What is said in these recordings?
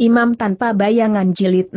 Imam tanpa bayangan jilid 16.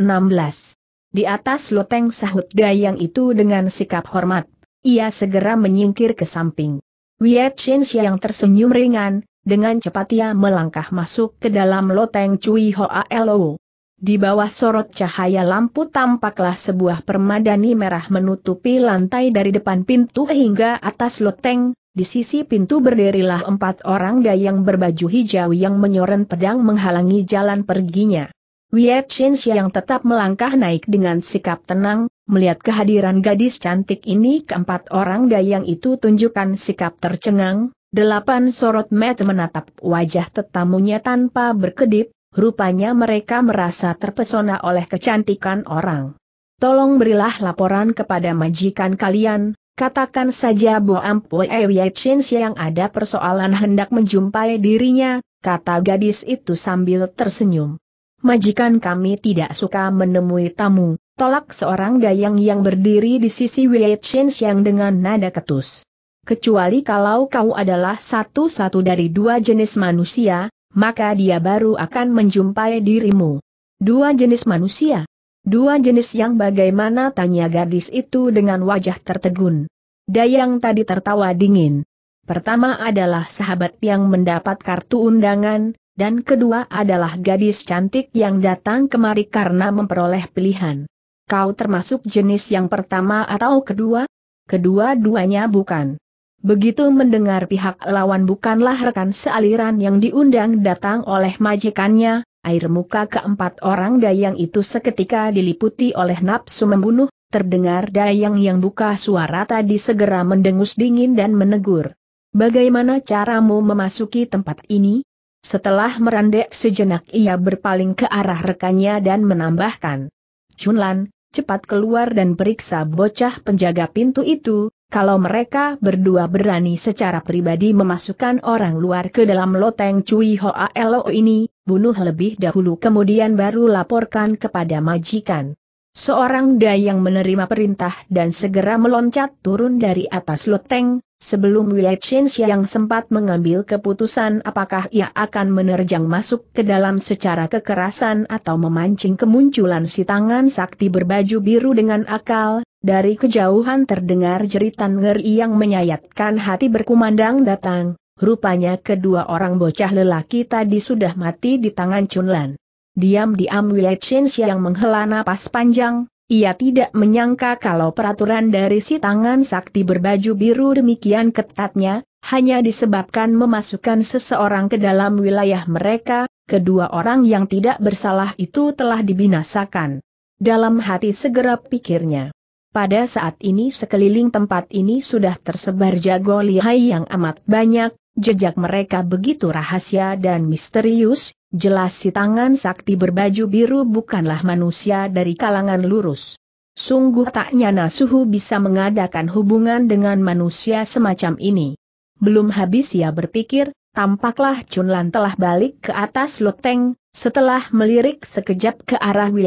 Di atas loteng sahut dayang itu dengan sikap hormat, ia segera menyingkir ke samping. Wiat Shenxia yang tersenyum ringan, dengan cepat ia melangkah masuk ke dalam loteng Cui Hoa Lo. Di bawah sorot cahaya lampu tampaklah sebuah permadani merah menutupi lantai dari depan pintu hingga atas loteng, di sisi pintu berdirilah empat orang dayang berbaju hijau yang menyoren pedang menghalangi jalan perginya. Wiet Chen yang tetap melangkah naik dengan sikap tenang, melihat kehadiran gadis cantik ini keempat orang dayang itu tunjukkan sikap tercengang, delapan sorot mata menatap wajah tetamunya tanpa berkedip, rupanya mereka merasa terpesona oleh kecantikan orang. Tolong berilah laporan kepada majikan kalian, Katakan saja Bo Ampue eh, Yechin yang ada persoalan hendak menjumpai dirinya, kata gadis itu sambil tersenyum. Majikan kami tidak suka menemui tamu, tolak seorang dayang yang berdiri di sisi Yechin yang dengan nada ketus. Kecuali kalau kau adalah satu-satu dari dua jenis manusia, maka dia baru akan menjumpai dirimu. Dua jenis manusia? Dua jenis yang bagaimana tanya gadis itu dengan wajah tertegun. Dayang tadi tertawa dingin. Pertama adalah sahabat yang mendapat kartu undangan, dan kedua adalah gadis cantik yang datang kemari karena memperoleh pilihan. Kau termasuk jenis yang pertama atau kedua? Kedua-duanya bukan. Begitu mendengar pihak lawan bukanlah rekan sealiran yang diundang datang oleh majikannya, air muka keempat orang dayang itu seketika diliputi oleh nafsu membunuh, terdengar Dayang yang buka suara tadi segera mendengus dingin dan menegur. Bagaimana caramu memasuki tempat ini? Setelah merandek sejenak ia berpaling ke arah rekannya dan menambahkan. Chunlan, cepat keluar dan periksa bocah penjaga pintu itu, kalau mereka berdua berani secara pribadi memasukkan orang luar ke dalam loteng Cui Hoa Lo ini, bunuh lebih dahulu kemudian baru laporkan kepada majikan. Seorang dayang menerima perintah dan segera meloncat turun dari atas loteng, sebelum Wei Chen yang sempat mengambil keputusan apakah ia akan menerjang masuk ke dalam secara kekerasan atau memancing kemunculan si tangan sakti berbaju biru dengan akal, dari kejauhan terdengar jeritan ngeri yang menyayatkan hati berkumandang datang, rupanya kedua orang bocah lelaki tadi sudah mati di tangan Chunlan. Diam-diam Chen yang menghela napas panjang, ia tidak menyangka kalau peraturan dari si tangan sakti berbaju biru demikian ketatnya, hanya disebabkan memasukkan seseorang ke dalam wilayah mereka, kedua orang yang tidak bersalah itu telah dibinasakan. Dalam hati segera pikirnya. Pada saat ini sekeliling tempat ini sudah tersebar jago lihai yang amat banyak, jejak mereka begitu rahasia dan misterius, Jelas si tangan sakti berbaju biru bukanlah manusia dari kalangan lurus. Sungguh tak nyana suhu bisa mengadakan hubungan dengan manusia semacam ini. Belum habis ia berpikir, tampaklah Chunlan telah balik ke atas loteng, setelah melirik sekejap ke arah Wei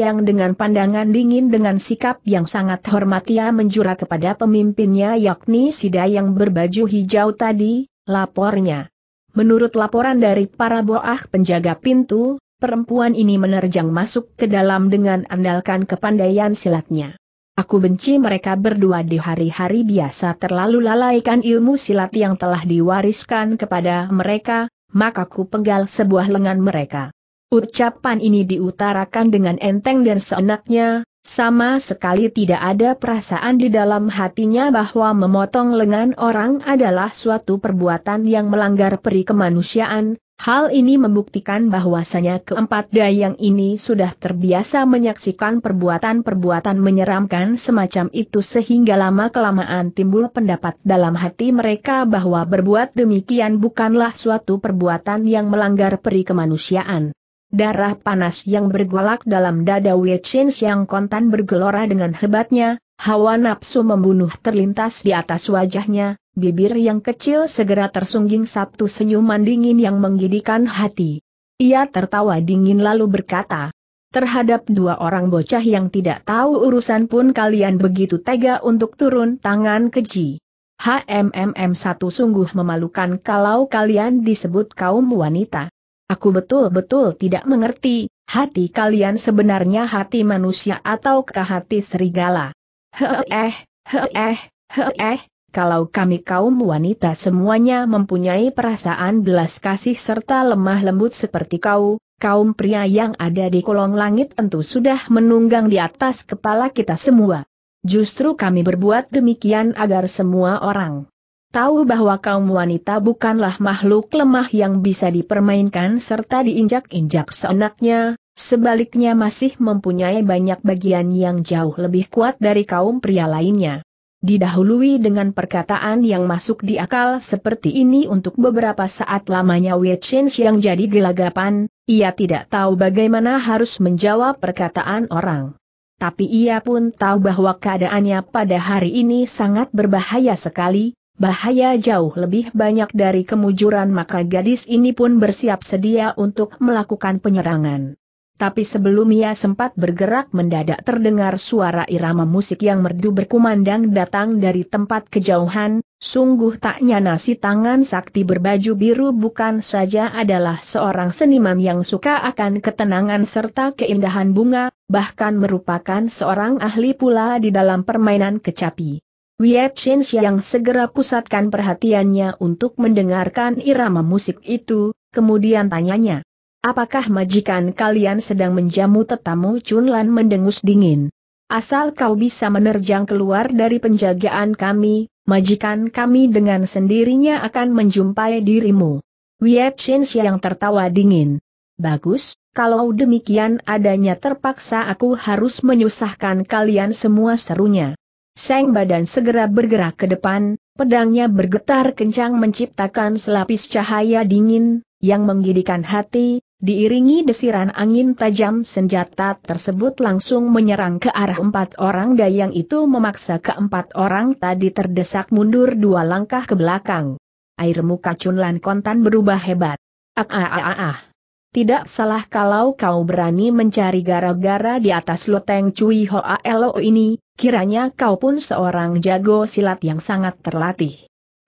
yang dengan pandangan dingin dengan sikap yang sangat hormat ia menjura kepada pemimpinnya yakni Sida yang berbaju hijau tadi, lapornya. Menurut laporan dari para boah penjaga pintu, perempuan ini menerjang masuk ke dalam dengan andalkan kepandaian silatnya. Aku benci mereka berdua di hari-hari biasa terlalu lalaikan ilmu silat yang telah diwariskan kepada mereka, maka ku penggal sebuah lengan mereka. Ucapan ini diutarakan dengan enteng dan seenaknya, sama sekali tidak ada perasaan di dalam hatinya bahwa memotong lengan orang adalah suatu perbuatan yang melanggar peri kemanusiaan, Hal ini membuktikan bahwasanya keempat dayang ini sudah terbiasa menyaksikan perbuatan-perbuatan menyeramkan semacam itu sehingga lama-kelamaan timbul pendapat dalam hati mereka bahwa berbuat demikian bukanlah suatu perbuatan yang melanggar peri kemanusiaan. Darah panas yang bergolak dalam dada Wei Chen Xiang kontan bergelora dengan hebatnya, hawa nafsu membunuh terlintas di atas wajahnya, bibir yang kecil segera tersungging satu senyuman dingin yang menggidikan hati. Ia tertawa dingin lalu berkata, Terhadap dua orang bocah yang tidak tahu urusan pun kalian begitu tega untuk turun tangan keji. HMMM satu sungguh memalukan kalau kalian disebut kaum wanita. Aku betul-betul tidak mengerti, hati kalian sebenarnya hati manusia ataukah hati serigala? Heeh, heeh, heeh, kalau kami kaum wanita semuanya mempunyai perasaan belas kasih serta lemah lembut seperti kau, kaum pria yang ada di kolong langit tentu sudah menunggang di atas kepala kita semua. Justru kami berbuat demikian agar semua orang tahu bahwa kaum wanita bukanlah makhluk lemah yang bisa dipermainkan serta diinjak-injak seenaknya, sebaliknya masih mempunyai banyak bagian yang jauh lebih kuat dari kaum pria lainnya. Didahului dengan perkataan yang masuk di akal seperti ini untuk beberapa saat lamanya Wei yang jadi gelagapan, ia tidak tahu bagaimana harus menjawab perkataan orang. Tapi ia pun tahu bahwa keadaannya pada hari ini sangat berbahaya sekali, bahaya jauh lebih banyak dari kemujuran maka gadis ini pun bersiap sedia untuk melakukan penyerangan. Tapi sebelum ia sempat bergerak mendadak terdengar suara irama musik yang merdu berkumandang datang dari tempat kejauhan, sungguh tak nyana si tangan sakti berbaju biru bukan saja adalah seorang seniman yang suka akan ketenangan serta keindahan bunga, bahkan merupakan seorang ahli pula di dalam permainan kecapi. Wiet Chen yang segera pusatkan perhatiannya untuk mendengarkan irama musik itu, kemudian tanyanya. Apakah majikan kalian sedang menjamu tetamu Chunlan mendengus dingin? Asal kau bisa menerjang keluar dari penjagaan kami, majikan kami dengan sendirinya akan menjumpai dirimu. Wiet Chen yang tertawa dingin. Bagus, kalau demikian adanya terpaksa aku harus menyusahkan kalian semua serunya. Seng badan segera bergerak ke depan, pedangnya bergetar kencang menciptakan selapis cahaya dingin, yang menggidikan hati, diiringi desiran angin tajam senjata tersebut langsung menyerang ke arah empat orang dayang itu memaksa keempat orang tadi terdesak mundur dua langkah ke belakang. Air muka lan kontan berubah hebat. Ah ah ah ah ah. Tidak salah kalau kau berani mencari gara-gara di atas loteng Cui Hoa Lo ini, kiranya kau pun seorang jago silat yang sangat terlatih.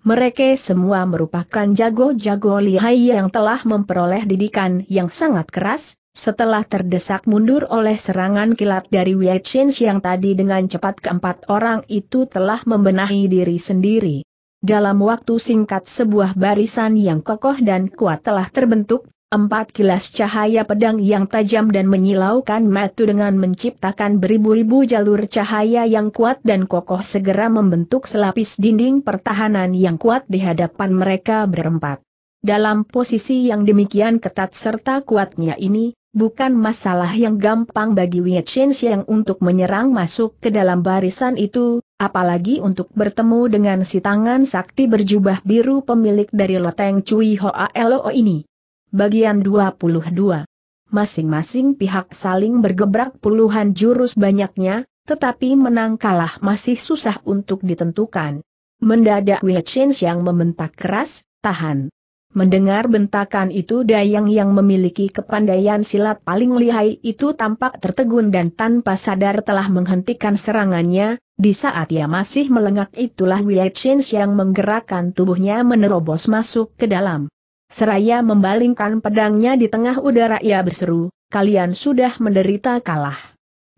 Mereka semua merupakan jago-jago lihai yang telah memperoleh didikan yang sangat keras, setelah terdesak mundur oleh serangan kilat dari Wei yang tadi dengan cepat keempat orang itu telah membenahi diri sendiri. Dalam waktu singkat sebuah barisan yang kokoh dan kuat telah terbentuk, Empat kilas cahaya pedang yang tajam dan menyilaukan matu dengan menciptakan beribu-ribu jalur cahaya yang kuat dan kokoh segera membentuk selapis dinding pertahanan yang kuat di hadapan mereka berempat. Dalam posisi yang demikian ketat serta kuatnya ini, bukan masalah yang gampang bagi Wei yang untuk menyerang masuk ke dalam barisan itu, apalagi untuk bertemu dengan si tangan sakti berjubah biru pemilik dari loteng Cui Hoa Lo ini. Bagian 22. Masing-masing pihak saling bergebrak puluhan jurus banyaknya, tetapi menang kalah masih susah untuk ditentukan. Mendadak Wei yang membentak keras, tahan. Mendengar bentakan itu Dayang yang memiliki kepandaian silat paling lihai itu tampak tertegun dan tanpa sadar telah menghentikan serangannya, di saat ia masih melengak itulah Wei yang menggerakkan tubuhnya menerobos masuk ke dalam. Seraya membalingkan pedangnya di tengah udara ia berseru, kalian sudah menderita kalah.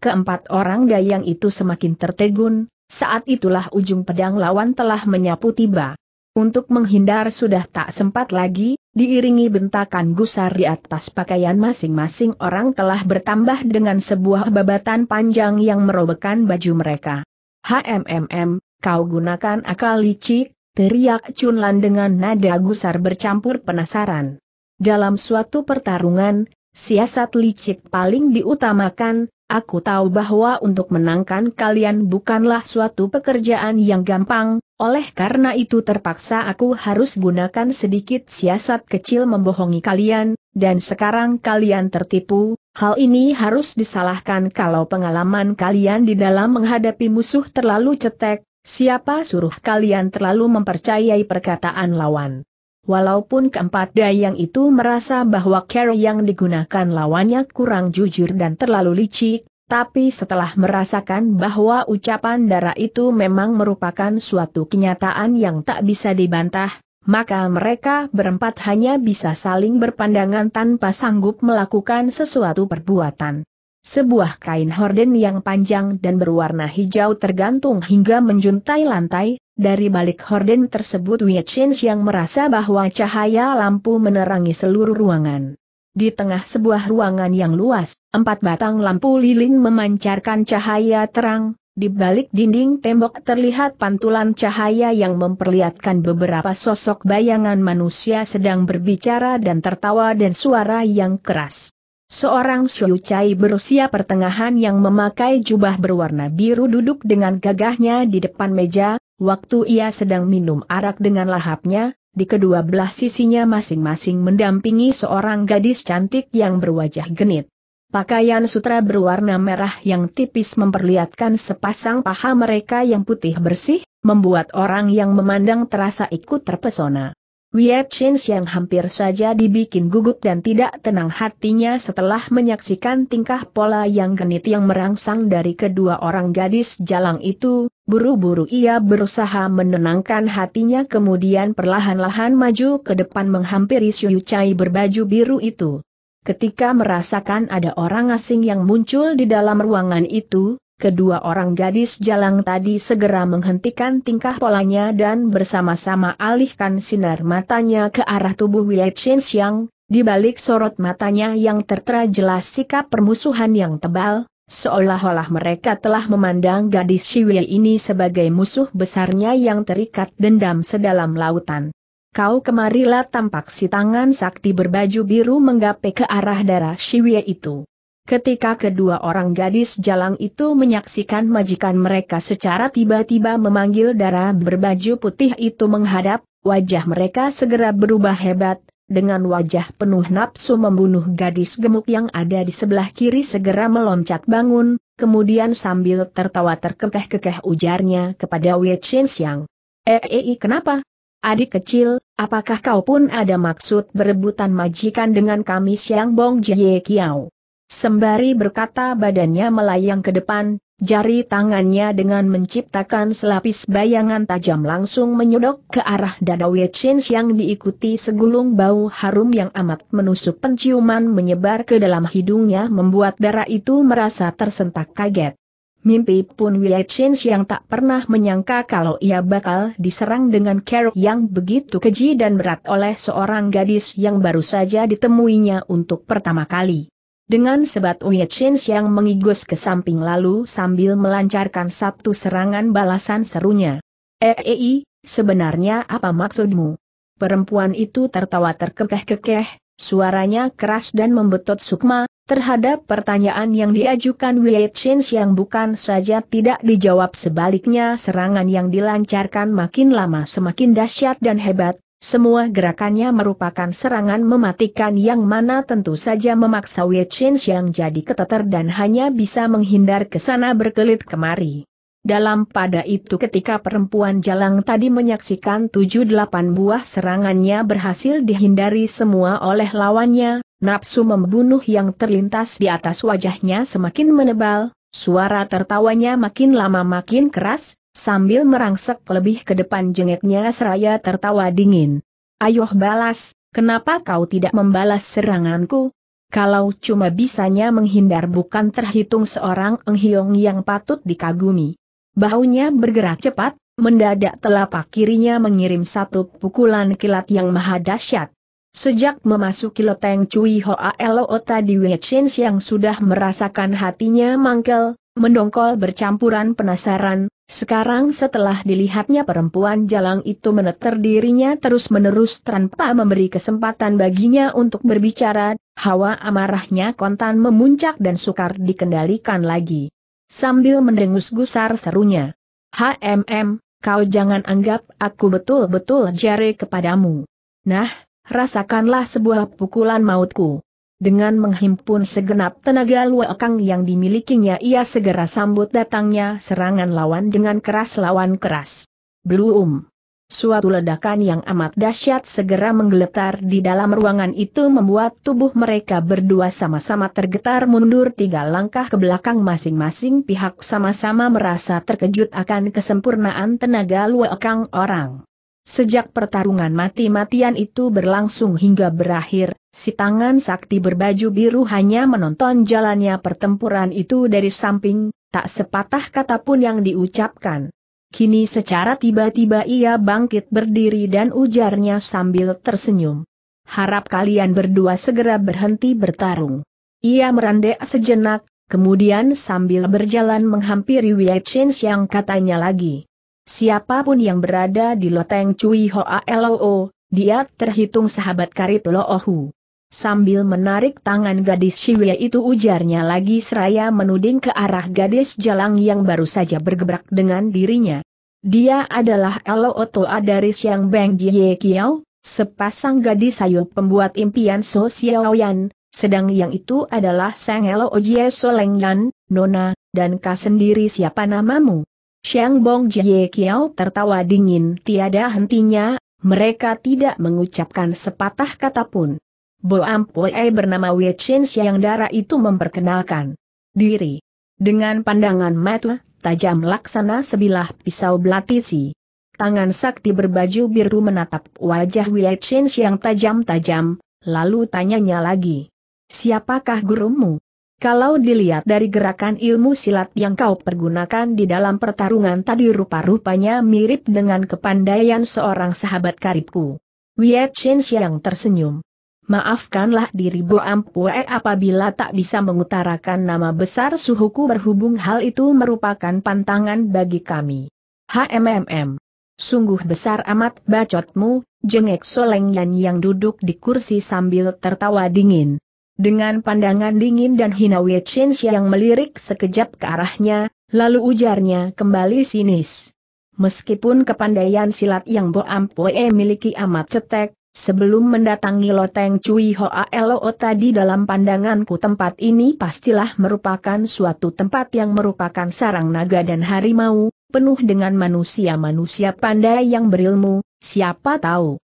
Keempat orang dayang itu semakin tertegun, saat itulah ujung pedang lawan telah menyapu tiba. Untuk menghindar sudah tak sempat lagi, diiringi bentakan gusar di atas pakaian masing-masing orang telah bertambah dengan sebuah babatan panjang yang merobekan baju mereka. HMMM, kau gunakan akal licik, teriak Chunlan dengan nada gusar bercampur penasaran. Dalam suatu pertarungan, siasat licik paling diutamakan, aku tahu bahwa untuk menangkan kalian bukanlah suatu pekerjaan yang gampang, oleh karena itu terpaksa aku harus gunakan sedikit siasat kecil membohongi kalian, dan sekarang kalian tertipu, hal ini harus disalahkan kalau pengalaman kalian di dalam menghadapi musuh terlalu cetek, Siapa suruh kalian terlalu mempercayai perkataan lawan? Walaupun keempat dayang itu merasa bahwa cara yang digunakan lawannya kurang jujur dan terlalu licik, tapi setelah merasakan bahwa ucapan darah itu memang merupakan suatu kenyataan yang tak bisa dibantah, maka mereka berempat hanya bisa saling berpandangan tanpa sanggup melakukan sesuatu perbuatan. Sebuah kain horden yang panjang dan berwarna hijau tergantung hingga menjuntai lantai, dari balik horden tersebut Chen yang merasa bahwa cahaya lampu menerangi seluruh ruangan. Di tengah sebuah ruangan yang luas, empat batang lampu lilin memancarkan cahaya terang, di balik dinding tembok terlihat pantulan cahaya yang memperlihatkan beberapa sosok bayangan manusia sedang berbicara dan tertawa dan suara yang keras. Seorang Cai berusia pertengahan yang memakai jubah berwarna biru duduk dengan gagahnya di depan meja, waktu ia sedang minum arak dengan lahapnya, di kedua belah sisinya masing-masing mendampingi seorang gadis cantik yang berwajah genit. Pakaian sutra berwarna merah yang tipis memperlihatkan sepasang paha mereka yang putih bersih, membuat orang yang memandang terasa ikut terpesona. Wiat Chins yang hampir saja dibikin gugup dan tidak tenang hatinya setelah menyaksikan tingkah pola yang genit yang merangsang dari kedua orang gadis jalang itu, buru-buru ia berusaha menenangkan hatinya kemudian perlahan-lahan maju ke depan menghampiri Xiu Chai berbaju biru itu. Ketika merasakan ada orang asing yang muncul di dalam ruangan itu, Kedua orang gadis jalang tadi segera menghentikan tingkah polanya dan bersama-sama alihkan sinar matanya ke arah tubuh Wei Chen Xiang, di balik sorot matanya yang tertera jelas sikap permusuhan yang tebal, seolah-olah mereka telah memandang gadis Shiwei ini sebagai musuh besarnya yang terikat dendam sedalam lautan. Kau kemarilah tampak si tangan sakti berbaju biru menggapai ke arah darah Shiwei itu. Ketika kedua orang gadis jalang itu menyaksikan majikan mereka secara tiba-tiba memanggil darah berbaju putih itu menghadap, wajah mereka segera berubah hebat, dengan wajah penuh nafsu membunuh gadis gemuk yang ada di sebelah kiri segera meloncat bangun, kemudian sambil tertawa terkekeh-kekeh ujarnya kepada Wei Chen Xiang. Eh, eh, eh, kenapa? Adik kecil, apakah kau pun ada maksud berebutan majikan dengan kami Xiang Bong Jie Kiao? Sembari berkata badannya melayang ke depan, jari tangannya dengan menciptakan selapis bayangan tajam langsung menyodok ke arah dada Wei yang diikuti segulung bau harum yang amat menusuk penciuman menyebar ke dalam hidungnya membuat darah itu merasa tersentak kaget. Mimpi pun Wilson yang tak pernah menyangka kalau ia bakal diserang dengan cara yang begitu keji dan berat oleh seorang gadis yang baru saja ditemuinya untuk pertama kali. Dengan sebat Uye Chin yang mengigus ke samping lalu sambil melancarkan satu serangan balasan serunya. Rei, eh, eh, sebenarnya apa maksudmu? Perempuan itu tertawa terkekeh-kekeh, suaranya keras dan membetot sukma, terhadap pertanyaan yang diajukan Wei Chin yang bukan saja tidak dijawab sebaliknya serangan yang dilancarkan makin lama semakin dahsyat dan hebat, semua gerakannya merupakan serangan mematikan yang mana tentu saja memaksa Wei Chen yang jadi keteter dan hanya bisa menghindar ke sana berkelit kemari. Dalam pada itu ketika perempuan jalang tadi menyaksikan tujuh delapan buah serangannya berhasil dihindari semua oleh lawannya, nafsu membunuh yang terlintas di atas wajahnya semakin menebal, suara tertawanya makin lama makin keras, Sambil merangsek lebih ke depan jengeknya seraya tertawa dingin. Ayuh balas, kenapa kau tidak membalas seranganku? Kalau cuma bisanya menghindar bukan terhitung seorang enghiong yang patut dikagumi. Bahunya bergerak cepat, mendadak telapak kirinya mengirim satu pukulan kilat yang maha dahsyat. Sejak memasuki loteng Cui Hoa Loo tadi Wei yang sudah merasakan hatinya mangkel, mendongkol bercampuran penasaran, sekarang setelah dilihatnya perempuan jalang itu meneter dirinya terus-menerus tanpa memberi kesempatan baginya untuk berbicara, hawa amarahnya kontan memuncak dan sukar dikendalikan lagi. Sambil mendengus gusar serunya, HMM, kau jangan anggap aku betul-betul jare kepadamu. Nah, rasakanlah sebuah pukulan mautku. Dengan menghimpun segenap tenaga luekang yang dimilikinya ia segera sambut datangnya serangan lawan dengan keras lawan keras. Belum. Suatu ledakan yang amat dahsyat segera menggeletar di dalam ruangan itu membuat tubuh mereka berdua sama-sama tergetar mundur tiga langkah ke belakang masing-masing pihak sama-sama merasa terkejut akan kesempurnaan tenaga luekang orang. Sejak pertarungan mati-matian itu berlangsung hingga berakhir, Si tangan sakti berbaju biru hanya menonton jalannya pertempuran itu dari samping, tak sepatah kata pun yang diucapkan. Kini secara tiba-tiba ia bangkit berdiri dan ujarnya sambil tersenyum. Harap kalian berdua segera berhenti bertarung. Ia merandek sejenak, kemudian sambil berjalan menghampiri Wei Chen yang katanya lagi. Siapapun yang berada di loteng Cui Hoa Loo, dia terhitung sahabat karib Loohu. Sambil menarik tangan gadis Siwia itu ujarnya lagi seraya menuding ke arah gadis jalang yang baru saja bergebrak dengan dirinya. Dia adalah Elo Oto dari Siang Beng Jie Kiao, sepasang gadis sayup pembuat impian So Yan, sedang yang itu adalah Sang Elo Ojie Yan, Nona, dan Ka sendiri siapa namamu? Siang Bong Jie Kiao tertawa dingin tiada hentinya, mereka tidak mengucapkan sepatah kata pun. Bo Ampue bernama Wei Chin yang darah itu memperkenalkan diri. Dengan pandangan mata, tajam laksana sebilah pisau belatisi. Tangan sakti berbaju biru menatap wajah Wei Chin yang tajam-tajam, lalu tanyanya lagi. Siapakah gurumu? Kalau dilihat dari gerakan ilmu silat yang kau pergunakan di dalam pertarungan tadi rupa-rupanya mirip dengan kepandaian seorang sahabat karibku. Wei Chen yang tersenyum. Maafkanlah diri Bo Ampue apabila tak bisa mengutarakan nama besar suhuku berhubung hal itu merupakan pantangan bagi kami. HMMM. Sungguh besar amat bacotmu, jengek Soleng Yan yang duduk di kursi sambil tertawa dingin. Dengan pandangan dingin dan hina Wei Chen yang melirik sekejap ke arahnya, lalu ujarnya kembali sinis. Meskipun kepandaian silat yang Bo Ampue miliki amat cetek, Sebelum mendatangi loteng Cui Hoa Lo tadi dalam pandanganku tempat ini pastilah merupakan suatu tempat yang merupakan sarang naga dan harimau, penuh dengan manusia-manusia pandai yang berilmu, siapa tahu,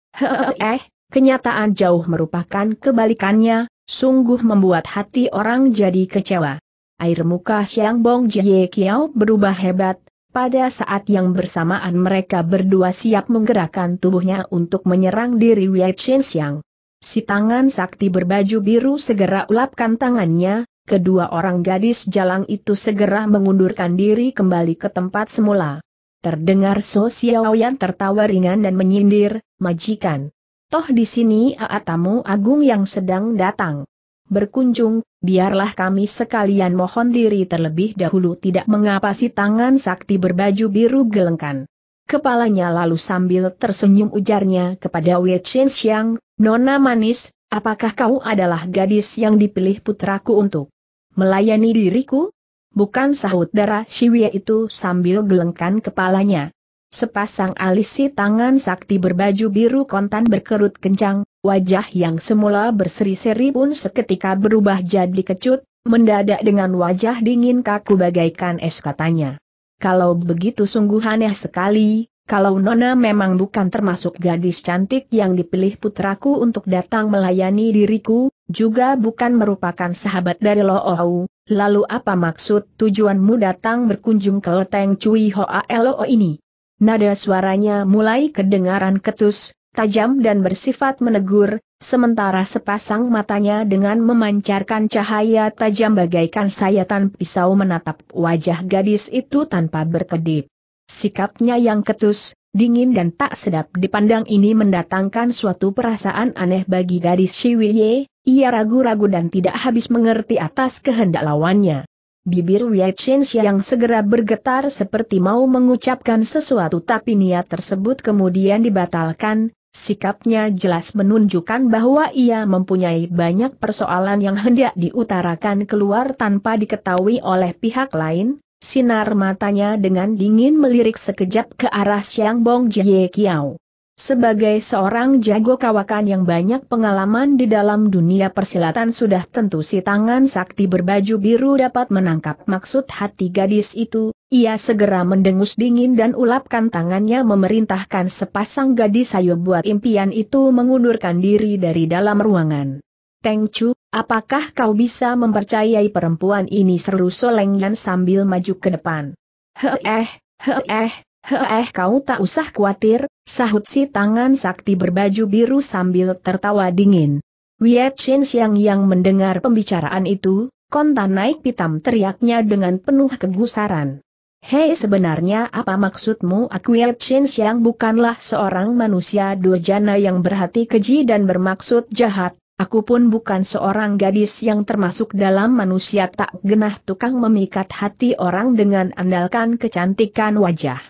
Eh, kenyataan jauh merupakan kebalikannya, sungguh membuat hati orang jadi kecewa. Air muka Siang Bong Jie Kiao berubah hebat, pada saat yang bersamaan mereka berdua siap menggerakkan tubuhnya untuk menyerang diri Wei Chen Xiang. Si tangan sakti berbaju biru segera ulapkan tangannya, kedua orang gadis jalang itu segera mengundurkan diri kembali ke tempat semula. Terdengar So Xiaoyan tertawa ringan dan menyindir, majikan. Toh di sini Aatamu Agung yang sedang datang berkunjung, biarlah kami sekalian mohon diri terlebih dahulu tidak mengapasi tangan sakti berbaju biru gelengkan. Kepalanya lalu sambil tersenyum ujarnya kepada Wei Chen Xiang, Nona Manis, apakah kau adalah gadis yang dipilih putraku untuk melayani diriku? Bukan sahut darah Wei itu sambil gelengkan kepalanya. Sepasang alis si tangan sakti berbaju biru kontan berkerut kencang, Wajah yang semula berseri-seri pun seketika berubah jadi kecut, mendadak dengan wajah dingin kaku bagaikan es katanya. Kalau begitu sungguh aneh sekali, kalau Nona memang bukan termasuk gadis cantik yang dipilih putraku untuk datang melayani diriku, juga bukan merupakan sahabat dari Loohu, lalu apa maksud tujuanmu datang berkunjung ke Leteng Cui Hoa Lo ini? Nada suaranya mulai kedengaran ketus, tajam dan bersifat menegur, sementara sepasang matanya dengan memancarkan cahaya tajam bagaikan sayatan pisau menatap wajah gadis itu tanpa berkedip. Sikapnya yang ketus, dingin dan tak sedap dipandang ini mendatangkan suatu perasaan aneh bagi gadis Shiwiye, ia ragu-ragu dan tidak habis mengerti atas kehendak lawannya. Bibir Wiatchen yang segera bergetar seperti mau mengucapkan sesuatu tapi niat tersebut kemudian dibatalkan, Sikapnya jelas menunjukkan bahwa ia mempunyai banyak persoalan yang hendak diutarakan keluar tanpa diketahui oleh pihak lain, sinar matanya dengan dingin melirik sekejap ke arah Siang Bong Jie Kiao. Sebagai seorang jago kawakan yang banyak pengalaman di dalam dunia persilatan sudah tentu si tangan sakti berbaju biru dapat menangkap maksud hati gadis itu, ia segera mendengus dingin dan ulapkan tangannya memerintahkan sepasang gadis ayo buat impian itu mengundurkan diri dari dalam ruangan. Teng Chu, apakah kau bisa mempercayai perempuan ini seru Soleng dan sambil maju ke depan. Heh, heh, eh. Heh kau tak usah khawatir, sahut si tangan sakti berbaju biru sambil tertawa dingin. Wiet Chin Xiang yang mendengar pembicaraan itu, kontan naik pitam teriaknya dengan penuh kegusaran. Hei sebenarnya apa maksudmu Aku Akuiat Chin Xiang bukanlah seorang manusia durjana yang berhati keji dan bermaksud jahat, aku pun bukan seorang gadis yang termasuk dalam manusia tak genah tukang memikat hati orang dengan andalkan kecantikan wajah.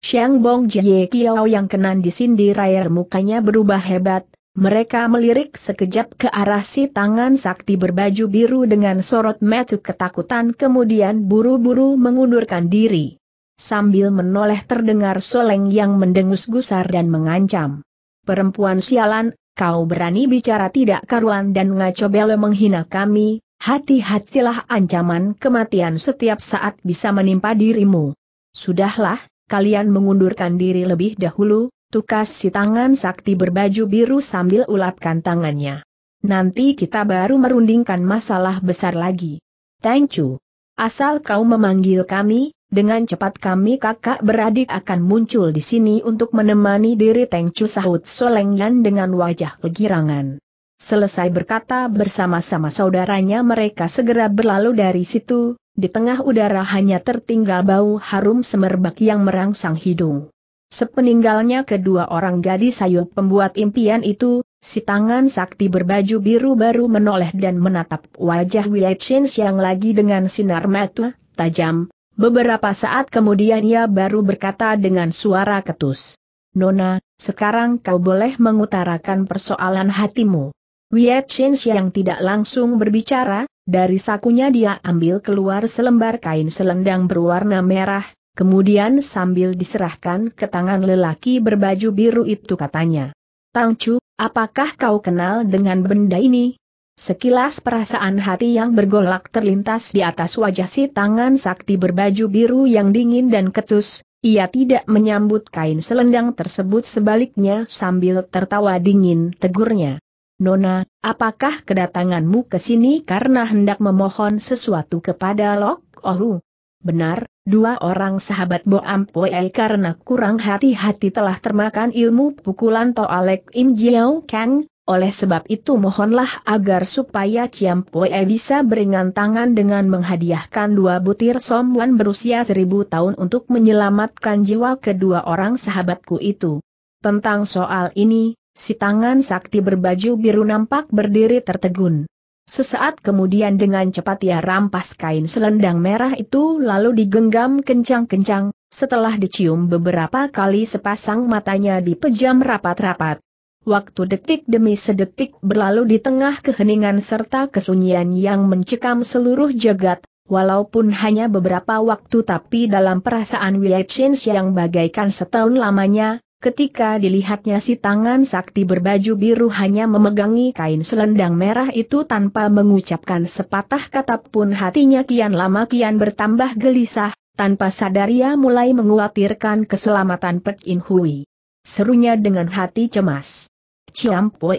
Xiang Bong Jie Kiao yang kenan disindir air mukanya berubah hebat, mereka melirik sekejap ke arah si tangan sakti berbaju biru dengan sorot mata ketakutan kemudian buru-buru mengundurkan diri. Sambil menoleh terdengar soleng yang mendengus gusar dan mengancam. Perempuan sialan, kau berani bicara tidak karuan dan ngaco belo menghina kami, hati-hatilah ancaman kematian setiap saat bisa menimpa dirimu. Sudahlah, kalian mengundurkan diri lebih dahulu, tukas si tangan sakti berbaju biru sambil ulapkan tangannya. Nanti kita baru merundingkan masalah besar lagi. Thank you. Asal kau memanggil kami, dengan cepat kami kakak beradik akan muncul di sini untuk menemani diri Teng Chu sahut solengan dengan wajah kegirangan. Selesai berkata bersama-sama saudaranya mereka segera berlalu dari situ, di tengah udara hanya tertinggal bau harum semerbak yang merangsang hidung. Sepeninggalnya kedua orang gadis sayur pembuat impian itu, si tangan sakti berbaju biru baru menoleh dan menatap wajah Chen yang lagi dengan sinar mata, tajam. Beberapa saat kemudian ia baru berkata dengan suara ketus. Nona, sekarang kau boleh mengutarakan persoalan hatimu. Wiat Chen yang tidak langsung berbicara, dari sakunya dia ambil keluar selembar kain selendang berwarna merah, kemudian sambil diserahkan ke tangan lelaki berbaju biru itu katanya. Tang Chu, apakah kau kenal dengan benda ini? Sekilas perasaan hati yang bergolak terlintas di atas wajah si tangan sakti berbaju biru yang dingin dan ketus, ia tidak menyambut kain selendang tersebut sebaliknya sambil tertawa dingin tegurnya. Nona, apakah kedatanganmu ke sini karena hendak memohon sesuatu kepada Lok Ohu? Benar, dua orang sahabat Boam Poel karena kurang hati-hati telah termakan ilmu pukulan Toalek Im Jiao Kang, oleh sebab itu mohonlah agar supaya Ciam Poe bisa beringan tangan dengan menghadiahkan dua butir Somwan berusia seribu tahun untuk menyelamatkan jiwa kedua orang sahabatku itu. Tentang soal ini, si tangan sakti berbaju biru nampak berdiri tertegun. Sesaat kemudian dengan cepat ia rampas kain selendang merah itu lalu digenggam kencang-kencang, setelah dicium beberapa kali sepasang matanya dipejam rapat-rapat. Waktu detik demi sedetik berlalu di tengah keheningan serta kesunyian yang mencekam seluruh jagat, walaupun hanya beberapa waktu tapi dalam perasaan Wei yang bagaikan setahun lamanya, Ketika dilihatnya si tangan sakti berbaju biru hanya memegangi kain selendang merah itu tanpa mengucapkan sepatah kata pun hatinya kian lama kian bertambah gelisah, tanpa sadar ia mulai menguatirkan keselamatan Pek In Hui. Serunya dengan hati cemas. Ciampue.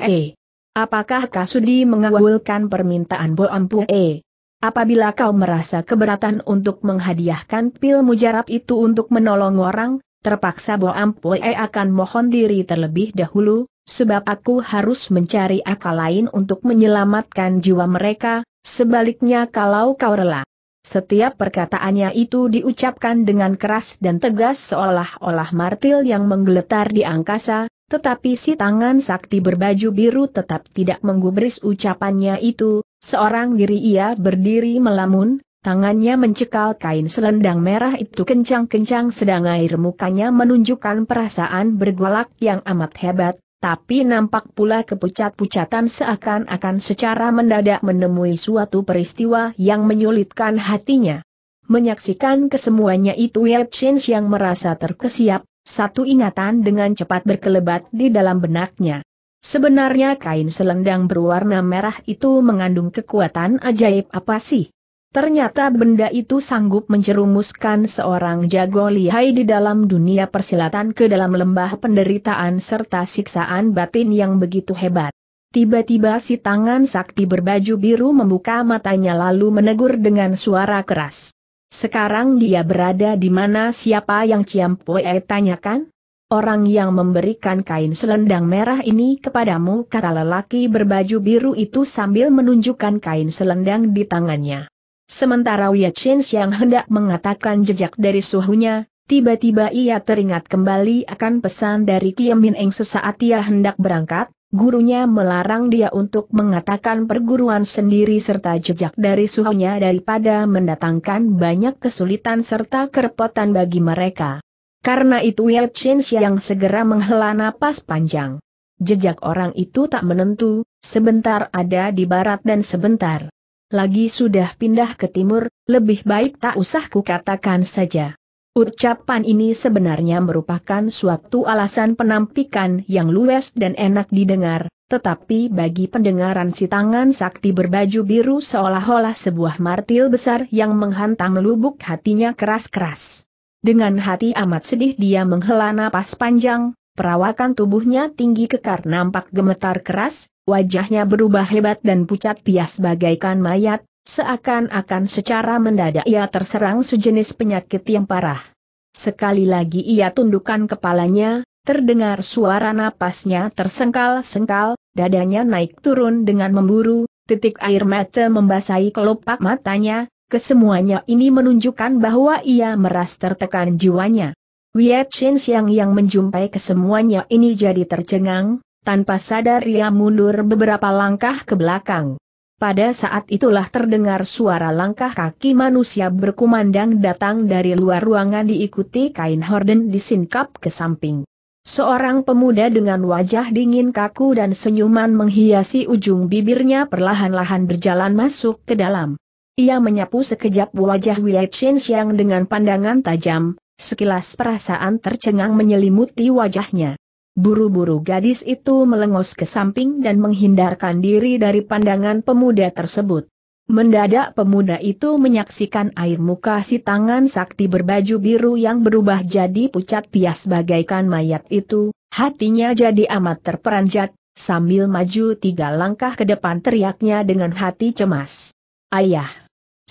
Apakah Kasudi mengawulkan permintaan E? Apabila kau merasa keberatan untuk menghadiahkan pil mujarab itu untuk menolong orang, terpaksa Bo Ampue akan mohon diri terlebih dahulu, sebab aku harus mencari akal lain untuk menyelamatkan jiwa mereka, sebaliknya kalau kau rela. Setiap perkataannya itu diucapkan dengan keras dan tegas seolah-olah martil yang menggeletar di angkasa, tetapi si tangan sakti berbaju biru tetap tidak menggubris ucapannya itu, seorang diri ia berdiri melamun, Tangannya mencekal kain selendang merah itu kencang-kencang sedang air mukanya menunjukkan perasaan bergolak yang amat hebat, tapi nampak pula kepucat-pucatan seakan-akan secara mendadak menemui suatu peristiwa yang menyulitkan hatinya. Menyaksikan kesemuanya itu Yap Chins yang merasa terkesiap, satu ingatan dengan cepat berkelebat di dalam benaknya. Sebenarnya kain selendang berwarna merah itu mengandung kekuatan ajaib apa sih? Ternyata benda itu sanggup menjerumuskan seorang jago lihai di dalam dunia persilatan ke dalam lembah penderitaan serta siksaan batin yang begitu hebat. Tiba-tiba si tangan sakti berbaju biru membuka matanya lalu menegur dengan suara keras. Sekarang dia berada di mana siapa yang Ciam Poe tanyakan? Orang yang memberikan kain selendang merah ini kepadamu kata lelaki berbaju biru itu sambil menunjukkan kain selendang di tangannya. Sementara Wia Chen yang hendak mengatakan jejak dari suhunya, tiba-tiba ia teringat kembali akan pesan dari Kiamin Eng sesaat ia hendak berangkat, gurunya melarang dia untuk mengatakan perguruan sendiri serta jejak dari suhunya daripada mendatangkan banyak kesulitan serta kerepotan bagi mereka. Karena itu Wei Chen yang segera menghela napas panjang. Jejak orang itu tak menentu, sebentar ada di barat dan sebentar lagi sudah pindah ke timur, lebih baik tak usah kukatakan saja. Ucapan ini sebenarnya merupakan suatu alasan penampikan yang luwes dan enak didengar, tetapi bagi pendengaran si tangan sakti berbaju biru seolah-olah sebuah martil besar yang menghantam lubuk hatinya keras-keras. Dengan hati amat sedih dia menghela napas panjang, Perawakan tubuhnya tinggi kekar nampak gemetar keras, wajahnya berubah hebat dan pucat pias bagaikan mayat, seakan-akan secara mendadak ia terserang sejenis penyakit yang parah. Sekali lagi ia tundukkan kepalanya, terdengar suara napasnya tersengkal-sengkal, dadanya naik turun dengan memburu, titik air mata membasahi kelopak matanya, kesemuanya ini menunjukkan bahwa ia meras tertekan jiwanya. Wia Chin Xiang yang menjumpai kesemuanya ini jadi tercengang, tanpa sadar ia mundur beberapa langkah ke belakang. Pada saat itulah terdengar suara langkah kaki manusia berkumandang datang dari luar ruangan diikuti kain horden disingkap ke samping. Seorang pemuda dengan wajah dingin kaku dan senyuman menghiasi ujung bibirnya perlahan-lahan berjalan masuk ke dalam. Ia menyapu sekejap wajah Wei Chen Xiang dengan pandangan tajam, Sekilas perasaan tercengang menyelimuti wajahnya. Buru-buru gadis itu melengos ke samping dan menghindarkan diri dari pandangan pemuda tersebut. Mendadak pemuda itu menyaksikan air muka si tangan sakti berbaju biru yang berubah jadi pucat pias bagaikan mayat itu, hatinya jadi amat terperanjat, sambil maju tiga langkah ke depan teriaknya dengan hati cemas. Ayah!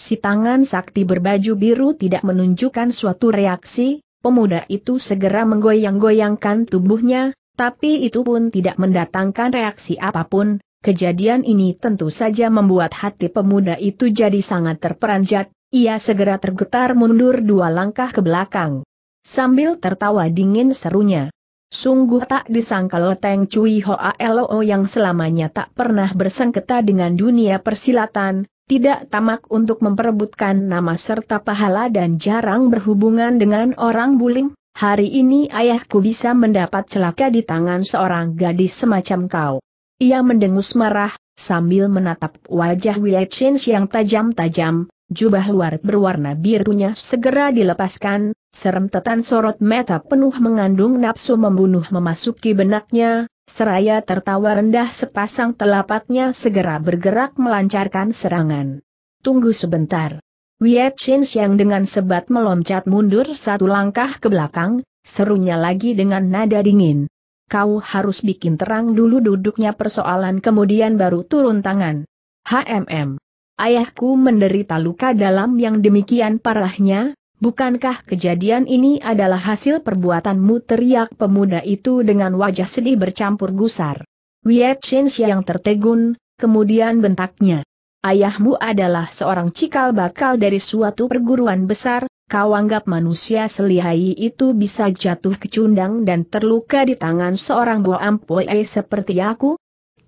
Si tangan sakti berbaju biru tidak menunjukkan suatu reaksi, pemuda itu segera menggoyang-goyangkan tubuhnya, tapi itu pun tidak mendatangkan reaksi apapun, kejadian ini tentu saja membuat hati pemuda itu jadi sangat terperanjat, ia segera tergetar mundur dua langkah ke belakang. Sambil tertawa dingin serunya. Sungguh tak disangka Loteng Cui Hoa Loo yang selamanya tak pernah bersengketa dengan dunia persilatan, tidak tamak untuk memperebutkan nama serta pahala dan jarang berhubungan dengan orang buling, hari ini ayahku bisa mendapat celaka di tangan seorang gadis semacam kau. Ia mendengus marah, sambil menatap wajah Wilhelm yang tajam-tajam, jubah luar berwarna birunya segera dilepaskan, Serem tetan sorot mata penuh mengandung nafsu membunuh memasuki benaknya, Seraya tertawa rendah sepasang telapaknya segera bergerak melancarkan serangan. Tunggu sebentar. Wiet Chin yang dengan sebat meloncat mundur satu langkah ke belakang, serunya lagi dengan nada dingin. Kau harus bikin terang dulu duduknya persoalan kemudian baru turun tangan. HMM. Ayahku menderita luka dalam yang demikian parahnya, Bukankah kejadian ini adalah hasil perbuatanmu teriak pemuda itu dengan wajah sedih bercampur gusar. Wiet Shenxia yang tertegun, kemudian bentaknya. Ayahmu adalah seorang cikal bakal dari suatu perguruan besar, kau anggap manusia selihai itu bisa jatuh ke cundang dan terluka di tangan seorang buah ampoe seperti aku?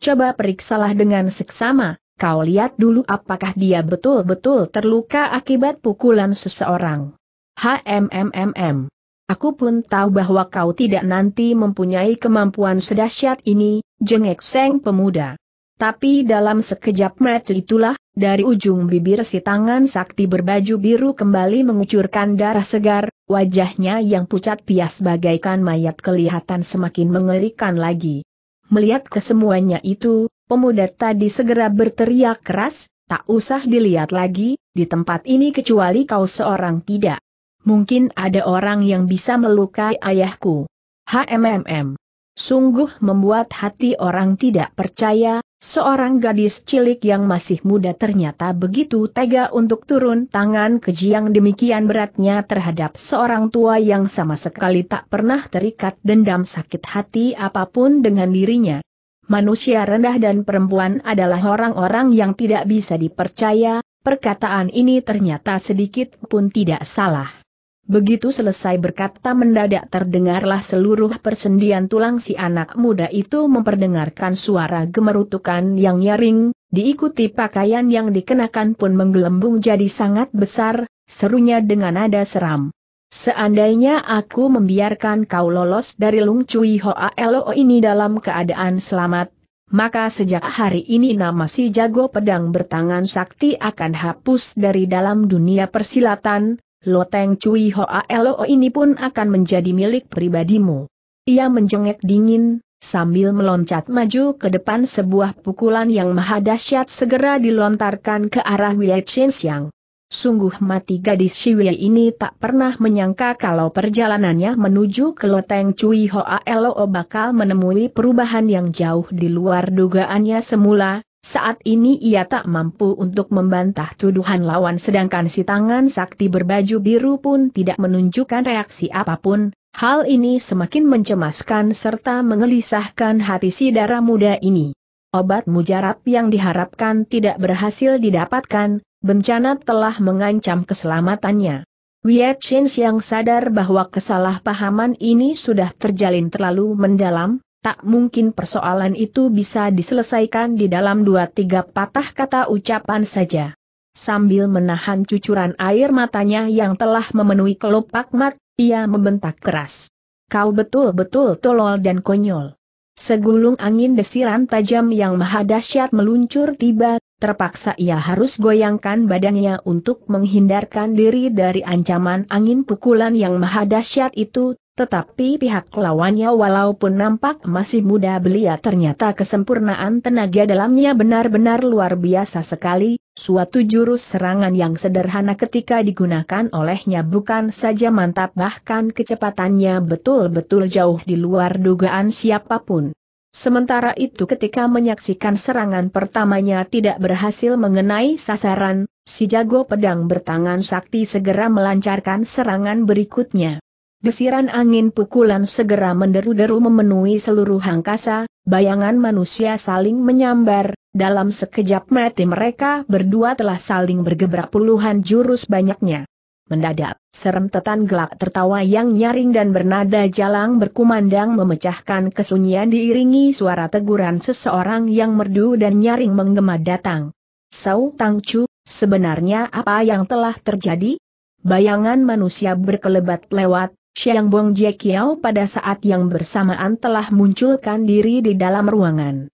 Coba periksalah dengan seksama, kau lihat dulu apakah dia betul-betul terluka akibat pukulan seseorang. HMMMM. Aku pun tahu bahwa kau tidak nanti mempunyai kemampuan sedahsyat ini, jengek seng pemuda. Tapi dalam sekejap mata itulah, dari ujung bibir si tangan sakti berbaju biru kembali mengucurkan darah segar, wajahnya yang pucat pias bagaikan mayat kelihatan semakin mengerikan lagi. Melihat kesemuanya itu, pemuda tadi segera berteriak keras, tak usah dilihat lagi, di tempat ini kecuali kau seorang tidak mungkin ada orang yang bisa melukai ayahku. HMMM. Sungguh membuat hati orang tidak percaya, seorang gadis cilik yang masih muda ternyata begitu tega untuk turun tangan keji yang demikian beratnya terhadap seorang tua yang sama sekali tak pernah terikat dendam sakit hati apapun dengan dirinya. Manusia rendah dan perempuan adalah orang-orang yang tidak bisa dipercaya, perkataan ini ternyata sedikit pun tidak salah. Begitu selesai berkata mendadak terdengarlah seluruh persendian tulang si anak muda itu memperdengarkan suara gemerutukan yang nyaring, diikuti pakaian yang dikenakan pun menggelembung jadi sangat besar, serunya dengan nada seram. Seandainya aku membiarkan kau lolos dari Lung Cui Hoa Lo ini dalam keadaan selamat, maka sejak hari ini nama si jago pedang bertangan sakti akan hapus dari dalam dunia persilatan, Loteng Cui Hoa Lo ini pun akan menjadi milik pribadimu. Ia menjengek dingin, sambil meloncat maju ke depan sebuah pukulan yang maha dahsyat segera dilontarkan ke arah Wei Xiang. Sungguh mati gadis Wei ini tak pernah menyangka kalau perjalanannya menuju ke loteng Cui Hoa Lo bakal menemui perubahan yang jauh di luar dugaannya semula, saat ini ia tak mampu untuk membantah tuduhan lawan sedangkan si tangan sakti berbaju biru pun tidak menunjukkan reaksi apapun, hal ini semakin mencemaskan serta mengelisahkan hati si darah muda ini. Obat mujarab yang diharapkan tidak berhasil didapatkan, bencana telah mengancam keselamatannya. Wei Chins yang sadar bahwa kesalahpahaman ini sudah terjalin terlalu mendalam, tak mungkin persoalan itu bisa diselesaikan di dalam dua tiga patah kata ucapan saja. Sambil menahan cucuran air matanya yang telah memenuhi kelopak mat, ia membentak keras. Kau betul-betul tolol dan konyol. Segulung angin desiran tajam yang maha dahsyat meluncur tiba, terpaksa ia harus goyangkan badannya untuk menghindarkan diri dari ancaman angin pukulan yang maha dahsyat itu, tetapi pihak lawannya walaupun nampak masih muda belia ternyata kesempurnaan tenaga dalamnya benar-benar luar biasa sekali, suatu jurus serangan yang sederhana ketika digunakan olehnya bukan saja mantap bahkan kecepatannya betul-betul jauh di luar dugaan siapapun. Sementara itu ketika menyaksikan serangan pertamanya tidak berhasil mengenai sasaran, si jago pedang bertangan sakti segera melancarkan serangan berikutnya. Desiran angin pukulan segera menderu-deru memenuhi seluruh angkasa, bayangan manusia saling menyambar, dalam sekejap mati mereka berdua telah saling bergebrak puluhan jurus banyaknya. Mendadak, serentetan gelak tertawa yang nyaring dan bernada jalang berkumandang memecahkan kesunyian diiringi suara teguran seseorang yang merdu dan nyaring menggema datang. Sau Tang sebenarnya apa yang telah terjadi? Bayangan manusia berkelebat lewat, Xiang Bong Jie Kiao pada saat yang bersamaan telah munculkan diri di dalam ruangan.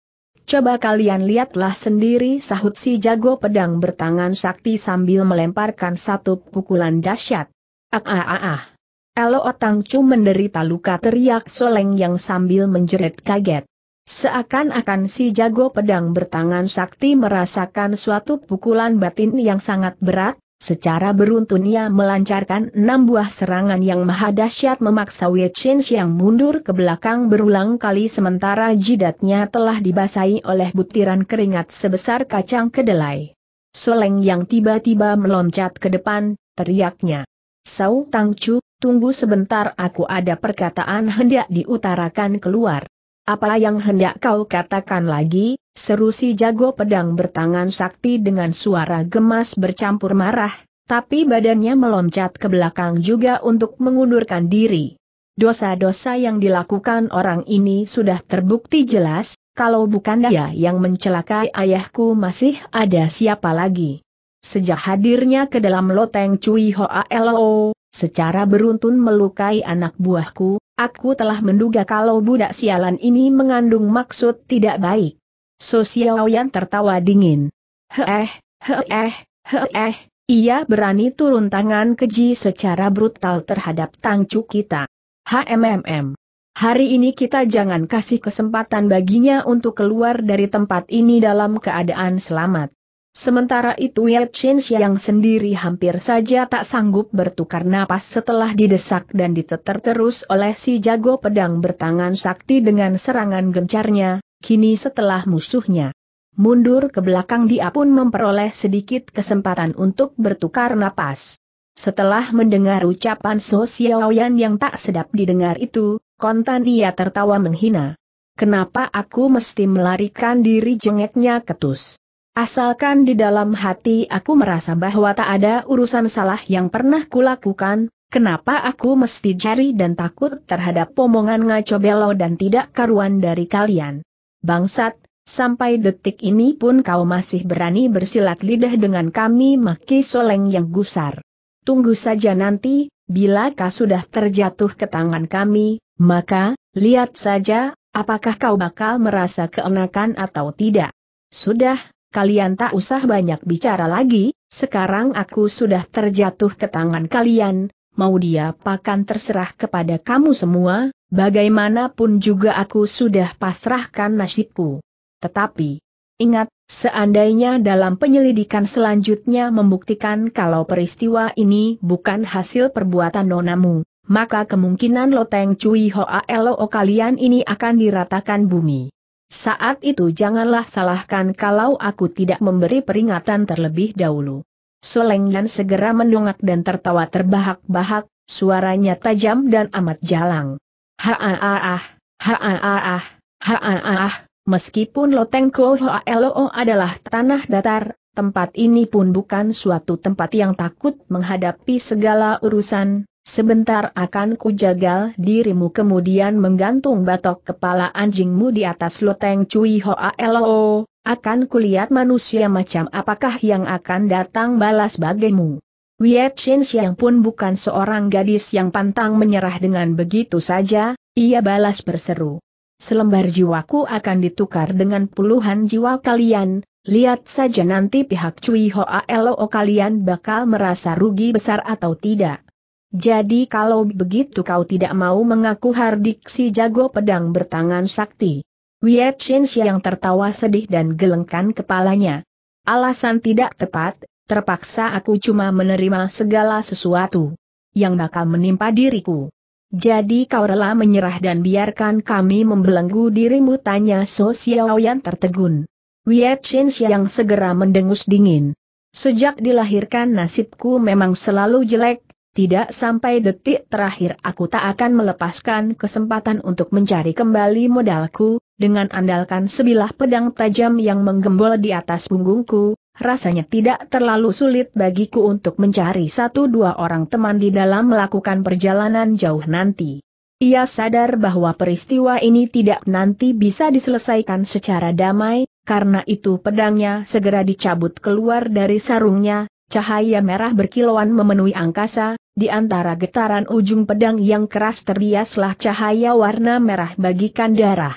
Coba kalian lihatlah sendiri sahut si jago pedang bertangan sakti sambil melemparkan satu pukulan dahsyat. Ah ah ah ah. Elo Otang Chu menderita luka teriak Soleng yang sambil menjerit kaget. Seakan-akan si jago pedang bertangan sakti merasakan suatu pukulan batin yang sangat berat, Secara beruntun ia melancarkan enam buah serangan yang maha dahsyat memaksa Wei Chen Xiang mundur ke belakang berulang kali sementara jidatnya telah dibasahi oleh butiran keringat sebesar kacang kedelai. Soleng yang tiba-tiba meloncat ke depan, teriaknya. Sau Tang Chu, tunggu sebentar aku ada perkataan hendak diutarakan keluar. Apa yang hendak kau katakan lagi, seru si jago pedang bertangan sakti dengan suara gemas bercampur marah, tapi badannya meloncat ke belakang juga untuk mengundurkan diri. Dosa-dosa yang dilakukan orang ini sudah terbukti jelas, kalau bukan dia yang mencelakai ayahku masih ada siapa lagi. Sejak hadirnya ke dalam loteng Cui Hoa Lo, secara beruntun melukai anak buahku, Aku telah menduga kalau budak sialan ini mengandung maksud tidak baik. yang tertawa dingin. Heeh, heeh, heeh, ia berani turun tangan keji secara brutal terhadap tangcu kita. HMMM. Hari ini kita jangan kasih kesempatan baginya untuk keluar dari tempat ini dalam keadaan selamat. Sementara itu Ye Chin yang sendiri hampir saja tak sanggup bertukar napas setelah didesak dan diteter terus oleh si jago pedang bertangan sakti dengan serangan gencarnya, kini setelah musuhnya mundur ke belakang dia pun memperoleh sedikit kesempatan untuk bertukar napas. Setelah mendengar ucapan So Xiaoyan yang tak sedap didengar itu, kontan ia tertawa menghina. Kenapa aku mesti melarikan diri jengeknya ketus? Asalkan di dalam hati aku merasa bahwa tak ada urusan salah yang pernah kulakukan, kenapa aku mesti cari dan takut terhadap omongan ngaco belo dan tidak karuan dari kalian. Bangsat, sampai detik ini pun kau masih berani bersilat lidah dengan kami maki soleng yang gusar. Tunggu saja nanti, bila kau sudah terjatuh ke tangan kami, maka, lihat saja, apakah kau bakal merasa keenakan atau tidak. Sudah, kalian tak usah banyak bicara lagi, sekarang aku sudah terjatuh ke tangan kalian, mau dia pakan terserah kepada kamu semua, bagaimanapun juga aku sudah pasrahkan nasibku. Tetapi, ingat, seandainya dalam penyelidikan selanjutnya membuktikan kalau peristiwa ini bukan hasil perbuatan nonamu, maka kemungkinan loteng cui hoa lo kalian ini akan diratakan bumi. Saat itu janganlah salahkan kalau aku tidak memberi peringatan terlebih dahulu. Soleng dan segera mendongak dan tertawa terbahak-bahak, suaranya tajam dan amat jalang. Ha-ah-ah, ha-ah-ah, ha-ah-ah, meskipun Lotengko Hoelo adalah tanah datar, tempat ini pun bukan suatu tempat yang takut menghadapi segala urusan, Sebentar akan kujagal dirimu kemudian menggantung batok kepala anjingmu di atas loteng cui hoa lo, akan kulihat manusia macam apakah yang akan datang balas bagimu. Wiet Chin Xiang pun bukan seorang gadis yang pantang menyerah dengan begitu saja, ia balas berseru. Selembar jiwaku akan ditukar dengan puluhan jiwa kalian, lihat saja nanti pihak Cui Hoa Lo kalian bakal merasa rugi besar atau tidak. Jadi kalau begitu kau tidak mau mengaku Hardik si jago pedang bertangan sakti. Wiet Shin yang tertawa sedih dan gelengkan kepalanya. Alasan tidak tepat, terpaksa aku cuma menerima segala sesuatu yang bakal menimpa diriku. Jadi kau rela menyerah dan biarkan kami membelenggu dirimu tanya So Xiao yang tertegun. Wiet Shin yang segera mendengus dingin. Sejak dilahirkan nasibku memang selalu jelek, tidak sampai detik terakhir aku tak akan melepaskan kesempatan untuk mencari kembali modalku, dengan andalkan sebilah pedang tajam yang menggembol di atas punggungku, rasanya tidak terlalu sulit bagiku untuk mencari satu dua orang teman di dalam melakukan perjalanan jauh nanti. Ia sadar bahwa peristiwa ini tidak nanti bisa diselesaikan secara damai, karena itu pedangnya segera dicabut keluar dari sarungnya, Cahaya merah berkilauan memenuhi angkasa, di antara getaran ujung pedang yang keras terbiaslah cahaya warna merah bagikan darah.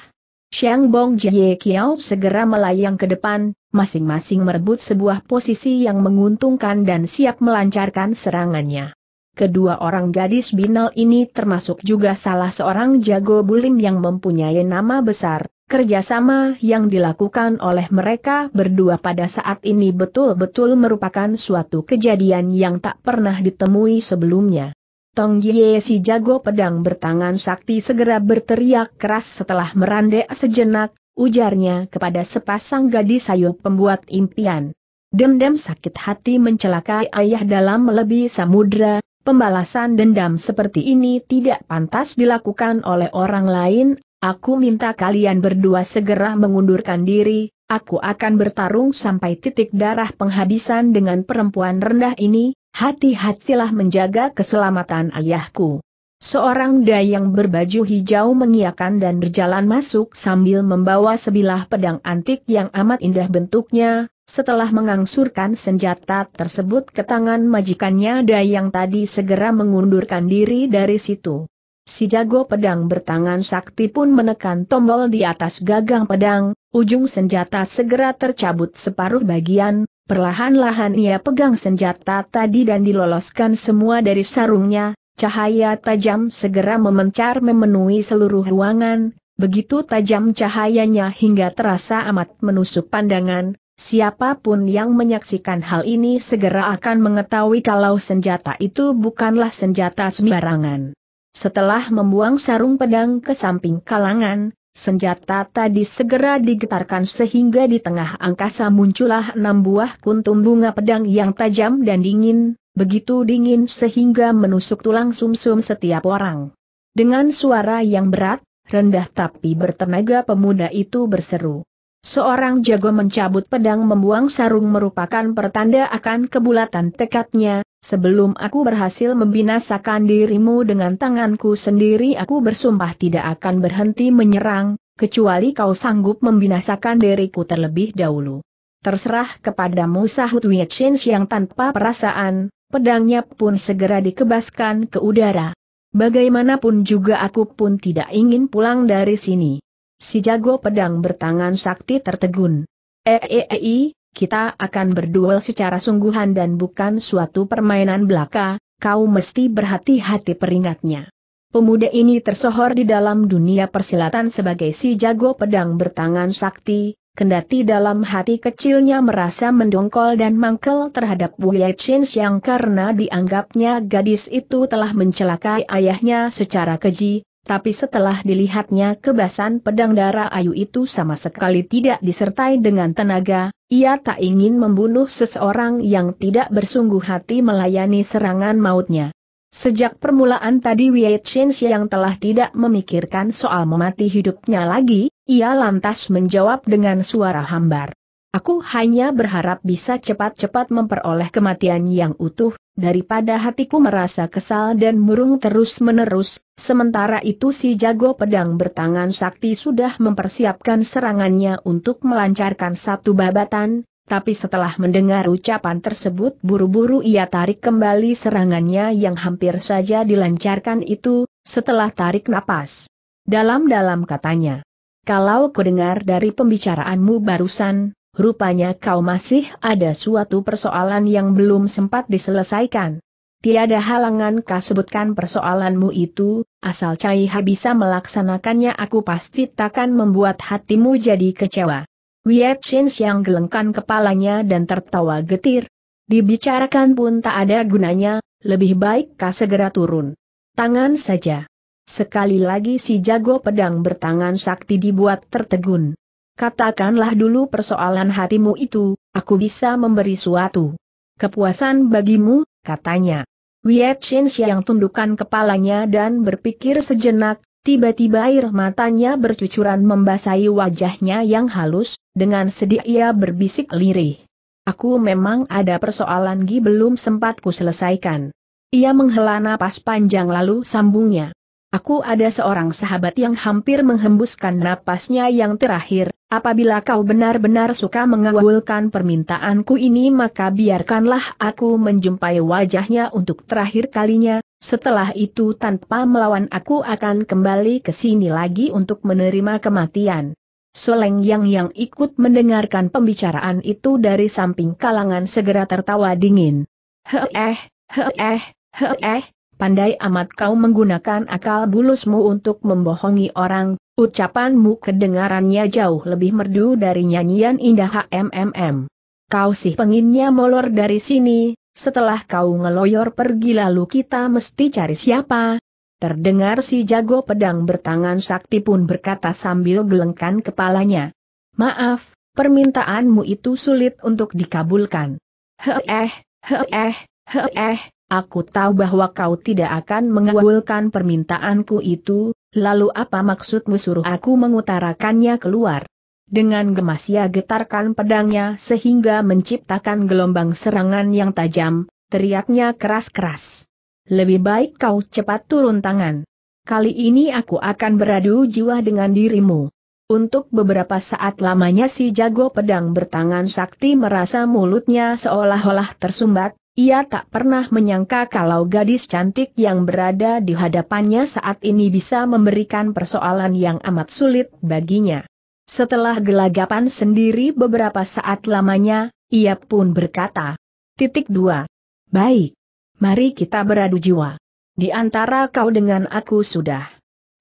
Xiang Bong Jie Kiao segera melayang ke depan, masing-masing merebut sebuah posisi yang menguntungkan dan siap melancarkan serangannya. Kedua orang gadis binal ini termasuk juga salah seorang jago bulim yang mempunyai nama besar, Kerjasama yang dilakukan oleh mereka berdua pada saat ini betul-betul merupakan suatu kejadian yang tak pernah ditemui sebelumnya. Tong Ye si jago pedang bertangan sakti segera berteriak keras setelah merandek sejenak, ujarnya kepada sepasang gadis sayup pembuat impian. Dendam sakit hati mencelakai ayah dalam melebihi samudra, pembalasan dendam seperti ini tidak pantas dilakukan oleh orang lain, Aku minta kalian berdua segera mengundurkan diri, aku akan bertarung sampai titik darah penghabisan dengan perempuan rendah ini, hati-hatilah menjaga keselamatan ayahku. Seorang dayang berbaju hijau mengiakan dan berjalan masuk sambil membawa sebilah pedang antik yang amat indah bentuknya, setelah mengangsurkan senjata tersebut ke tangan majikannya dayang tadi segera mengundurkan diri dari situ. Si jago pedang bertangan sakti pun menekan tombol di atas gagang pedang, ujung senjata segera tercabut separuh bagian, perlahan-lahan ia pegang senjata tadi dan diloloskan semua dari sarungnya, cahaya tajam segera memencar memenuhi seluruh ruangan, begitu tajam cahayanya hingga terasa amat menusuk pandangan, Siapapun yang menyaksikan hal ini segera akan mengetahui kalau senjata itu bukanlah senjata sembarangan. Setelah membuang sarung pedang ke samping kalangan, senjata tadi segera digetarkan sehingga di tengah angkasa muncullah enam buah kuntum bunga pedang yang tajam dan dingin, begitu dingin sehingga menusuk tulang sumsum setiap orang. Dengan suara yang berat, rendah tapi bertenaga pemuda itu berseru. Seorang jago mencabut pedang membuang sarung merupakan pertanda akan kebulatan tekadnya, Sebelum aku berhasil membinasakan dirimu dengan tanganku sendiri aku bersumpah tidak akan berhenti menyerang, kecuali kau sanggup membinasakan diriku terlebih dahulu. Terserah kepadamu sahut Wiechin yang tanpa perasaan, pedangnya pun segera dikebaskan ke udara. Bagaimanapun juga aku pun tidak ingin pulang dari sini. Si jago pedang bertangan sakti tertegun. Eei, -e -e kita akan berduel secara sungguhan dan bukan suatu permainan belaka, kau mesti berhati-hati peringatnya. Pemuda ini tersohor di dalam dunia persilatan sebagai si jago pedang bertangan sakti, kendati dalam hati kecilnya merasa mendongkol dan mangkel terhadap Wu Yechen yang karena dianggapnya gadis itu telah mencelakai ayahnya secara keji, tapi setelah dilihatnya kebasan pedang darah ayu itu sama sekali tidak disertai dengan tenaga, ia tak ingin membunuh seseorang yang tidak bersungguh hati melayani serangan mautnya. Sejak permulaan tadi Wei Chen yang telah tidak memikirkan soal memati hidupnya lagi, ia lantas menjawab dengan suara hambar. Aku hanya berharap bisa cepat-cepat memperoleh kematian yang utuh, daripada hatiku merasa kesal dan murung terus-menerus, sementara itu si jago pedang bertangan sakti sudah mempersiapkan serangannya untuk melancarkan satu babatan, tapi setelah mendengar ucapan tersebut buru-buru ia tarik kembali serangannya yang hampir saja dilancarkan itu, setelah tarik napas. Dalam-dalam katanya. Kalau kudengar dari pembicaraanmu barusan, rupanya kau masih ada suatu persoalan yang belum sempat diselesaikan. Tiada halangan kau sebutkan persoalanmu itu, asal Caiha bisa melaksanakannya aku pasti takkan membuat hatimu jadi kecewa. Wiat Shin yang gelengkan kepalanya dan tertawa getir. Dibicarakan pun tak ada gunanya, lebih baik kau segera turun. Tangan saja. Sekali lagi si jago pedang bertangan sakti dibuat tertegun katakanlah dulu persoalan hatimu itu, aku bisa memberi suatu kepuasan bagimu, katanya. Wiet Shin yang tundukkan kepalanya dan berpikir sejenak, tiba-tiba air matanya bercucuran membasahi wajahnya yang halus, dengan sedih ia berbisik lirih. Aku memang ada persoalan Gi belum sempat ku selesaikan. Ia menghela napas panjang lalu sambungnya. Aku ada seorang sahabat yang hampir menghembuskan napasnya yang terakhir, apabila kau benar-benar suka mengawulkan permintaanku ini maka biarkanlah aku menjumpai wajahnya untuk terakhir kalinya, setelah itu tanpa melawan aku akan kembali ke sini lagi untuk menerima kematian. Soleng Yang yang ikut mendengarkan pembicaraan itu dari samping kalangan segera tertawa dingin. Heh eh, heh eh, heh eh, pandai amat kau menggunakan akal bulusmu untuk membohongi orang, ucapanmu kedengarannya jauh lebih merdu dari nyanyian indah HMMM. Kau sih penginnya molor dari sini, setelah kau ngeloyor pergi lalu kita mesti cari siapa? Terdengar si jago pedang bertangan sakti pun berkata sambil gelengkan kepalanya. Maaf, permintaanmu itu sulit untuk dikabulkan. Heeh, heeh, heeh. Aku tahu bahwa kau tidak akan mengabulkan permintaanku itu, lalu apa maksudmu suruh aku mengutarakannya keluar? Dengan gemas ia getarkan pedangnya sehingga menciptakan gelombang serangan yang tajam, teriaknya keras-keras. Lebih baik kau cepat turun tangan. Kali ini aku akan beradu jiwa dengan dirimu. Untuk beberapa saat lamanya si jago pedang bertangan sakti merasa mulutnya seolah-olah tersumbat, ia tak pernah menyangka kalau gadis cantik yang berada di hadapannya saat ini bisa memberikan persoalan yang amat sulit baginya. Setelah gelagapan sendiri beberapa saat lamanya, ia pun berkata. Titik dua. Baik. Mari kita beradu jiwa. Di antara kau dengan aku sudah.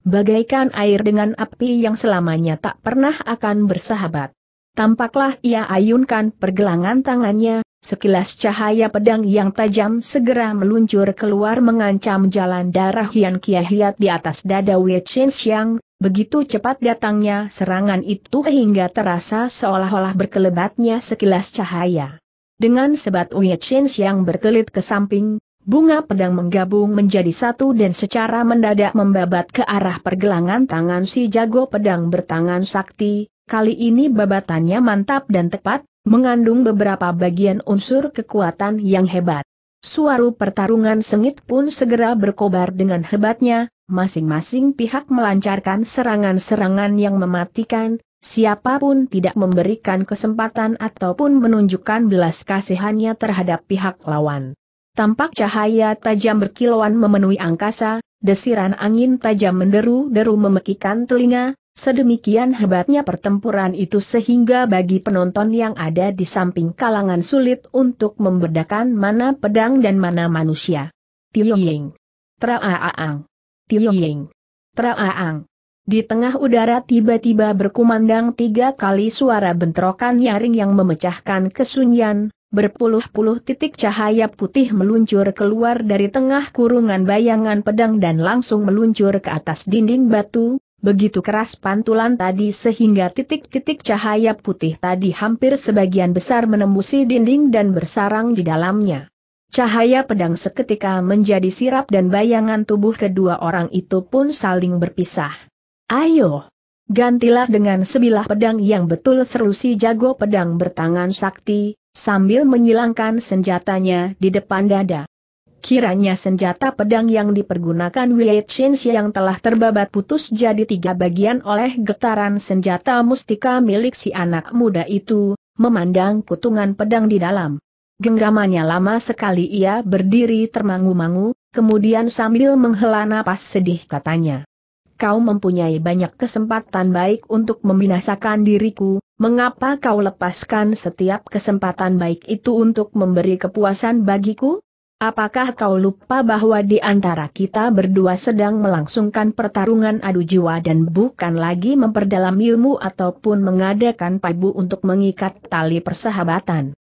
Bagaikan air dengan api yang selamanya tak pernah akan bersahabat. Tampaklah ia ayunkan pergelangan tangannya, Sekilas cahaya pedang yang tajam segera meluncur keluar mengancam jalan darah Hian Kiahiat di atas dada Wei Chen Xiang, begitu cepat datangnya serangan itu hingga terasa seolah-olah berkelebatnya sekilas cahaya. Dengan sebat Wei Chen Xiang berkelit ke samping, bunga pedang menggabung menjadi satu dan secara mendadak membabat ke arah pergelangan tangan si jago pedang bertangan sakti, kali ini babatannya mantap dan tepat, Mengandung beberapa bagian unsur kekuatan yang hebat. Suara pertarungan sengit pun segera berkobar dengan hebatnya, masing-masing pihak melancarkan serangan-serangan yang mematikan, siapapun tidak memberikan kesempatan ataupun menunjukkan belas kasihannya terhadap pihak lawan. Tampak cahaya tajam berkilauan memenuhi angkasa, desiran angin tajam menderu-deru memekikan telinga, Sedemikian hebatnya pertempuran itu sehingga bagi penonton yang ada di samping kalangan sulit untuk membedakan mana pedang dan mana manusia. Tiloying. Traaang. Tiloying. Traaang. Di tengah udara tiba-tiba berkumandang tiga kali suara bentrokan nyaring yang memecahkan kesunyian, berpuluh-puluh titik cahaya putih meluncur keluar dari tengah kurungan bayangan pedang dan langsung meluncur ke atas dinding batu, Begitu keras pantulan tadi sehingga titik-titik cahaya putih tadi hampir sebagian besar menembusi dinding dan bersarang di dalamnya. Cahaya pedang seketika menjadi sirap dan bayangan tubuh kedua orang itu pun saling berpisah. Ayo! Gantilah dengan sebilah pedang yang betul seru si jago pedang bertangan sakti, sambil menyilangkan senjatanya di depan dada. Kiranya senjata pedang yang dipergunakan Wei Chen yang telah terbabat putus jadi tiga bagian oleh getaran senjata mustika milik si anak muda itu, memandang kutungan pedang di dalam. Genggamannya lama sekali ia berdiri termangu-mangu, kemudian sambil menghela napas sedih katanya. Kau mempunyai banyak kesempatan baik untuk membinasakan diriku, mengapa kau lepaskan setiap kesempatan baik itu untuk memberi kepuasan bagiku? Apakah kau lupa bahwa di antara kita berdua sedang melangsungkan pertarungan adu jiwa dan bukan lagi memperdalam ilmu ataupun mengadakan paibu untuk mengikat tali persahabatan?